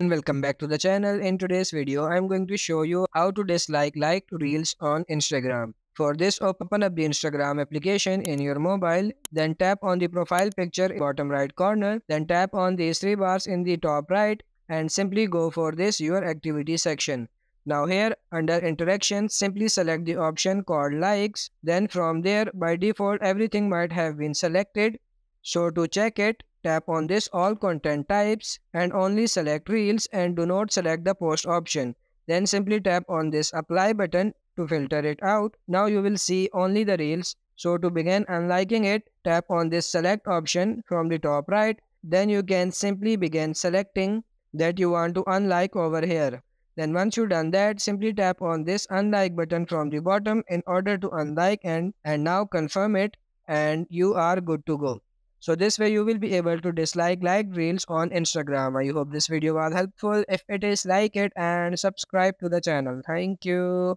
Welcome back to the channel. In today's video, I'm going to show you how to dislike liked reels on Instagram. For this, open up the Instagram application in your mobile, then tap on the profile picture bottom right corner, then tap on these three bars in the top right and simply go for this your activity section. Now here under interaction simply select the option called likes then from there by default everything might have been selected so to check it Tap on this all content types and only select reels and do not select the post option. Then simply tap on this apply button to filter it out. Now you will see only the reels. So to begin unliking it, tap on this select option from the top right. Then you can simply begin selecting that you want to unlike over here. Then once you done that, simply tap on this unlike button from the bottom in order to unlike and, and now confirm it and you are good to go. So this way you will be able to dislike like reels on Instagram. I hope this video was helpful. If it is like it and subscribe to the channel. Thank you.